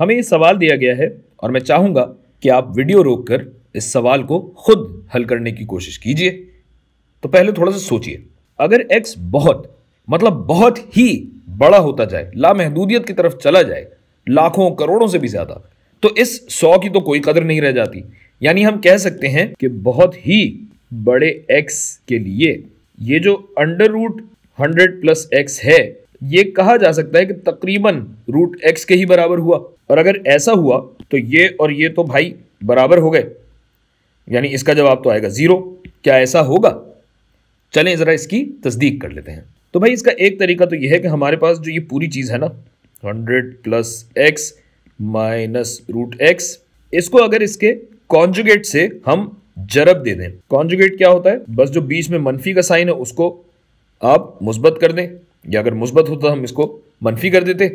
हमें ये सवाल दिया गया है और मैं चाहूँगा कि आप वीडियो रोककर इस सवाल को खुद हल करने की कोशिश कीजिए तो पहले थोड़ा सा सोचिए अगर एक्स बहुत मतलब बहुत ही बड़ा होता जाए लामहदूदियत की तरफ चला जाए लाखों करोड़ों से भी ज़्यादा तो इस सौ की तो कोई कदर नहीं रह जाती यानी हम कह सकते हैं कि बहुत ही बड़े एक्स के लिए ये जो under root hundred plus X है ये कहा जा सकता है कि तकरीबन रूट एक्स के ही बराबर हुआ और अगर ऐसा हुआ तो ये और ये तो भाई बराबर हो गए यानी इसका जवाब तो आएगा ज़ीरो क्या ऐसा होगा चलें ज़रा इसकी तस्दीक कर लेते हैं तो भाई इसका एक तरीका तो यह है कि हमारे पास जो ये पूरी चीज़ है ना hundred plus X minus root X इसको अगर इसके कॉन्जुगेट से हम जरब दे दें कॉन्जुगेट क्या होता है बस जो बीच में मनफी का साइन है उसको आप मुस्बत कर दें या अगर मुस्बत होता तो हम इसको मनफी कर देते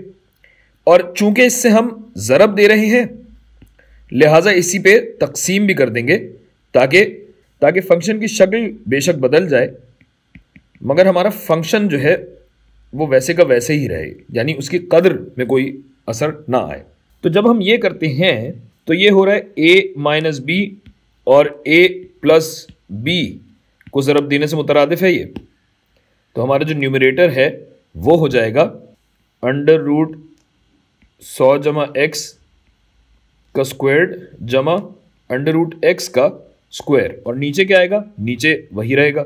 और चूंकि इससे हम ज़रब दे रहे हैं लिहाजा इसी पे तकसीम भी कर देंगे ताकि ताकि फंक्शन की शक्ल बेशक बदल जाए मगर हमारा फंक्शन जो है वो वैसे का वैसे ही रहे यानी उसकी कदर में कोई असर ना आए तो जब हम ये करते हैं तो ये हो रहा है ए माइनस बी और ए प्लस बी को ज़रब देने से मुतरद है ये तो हमारा जो न्यूमरेटर है वो हो जाएगा अंडर रूट सौ जमा एक्स का स्क्वायर्ड जमा अंडर रूट एक्स का स्क्वायर और नीचे क्या आएगा नीचे वही रहेगा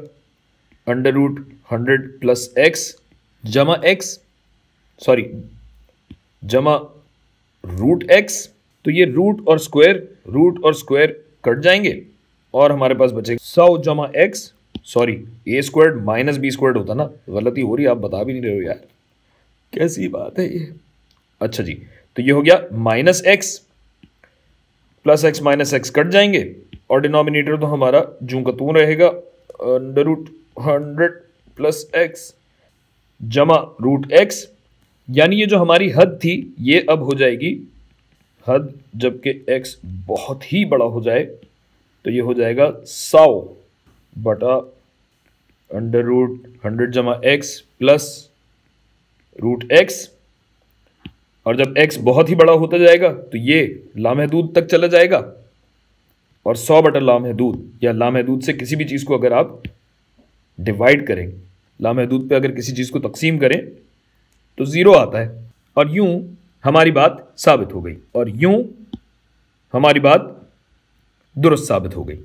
under root hundred plus X जमा एक्स सॉरी जमा रूट एक्स तो ये रूट और स्क्वायर रूट और स्क्वायर कट जाएंगे और हमारे पास बचेगा सौ जमा X sorry A squared minus B squared होता ना गलती हो रही आप बता भी नहीं रहे हो यार कैसी बात है ये अच्छा जी तो ये हो गया minus X plus X minus X cut जाएंगे और डिनोमिनेटर तो हमारा जू का तू रहेगा under root hundred plus X जमा रूट एक्स यानी ये जो हमारी हद थी ये अब हो जाएगी हद जबकि एक्स बहुत ही बड़ा हो जाए तो ये हो जाएगा सौ बटा अंडर रूट हंड्रेड जमा एक्स प्लस रूट एक्स और जब एक्स बहुत ही बड़ा होता जाएगा तो ये लामहदूद तक चला जाएगा और सौ बटर लामहदूद या लामहदूद से किसी भी चीज़ को अगर आप डिवाइड करें लामहदूद पे अगर किसी चीज़ को तकसीम करें तो ज़ीरो आता है और यूँ हमारी बात साबित हो गई और यूँ हमारी बात दुरुस्त साबित हो गई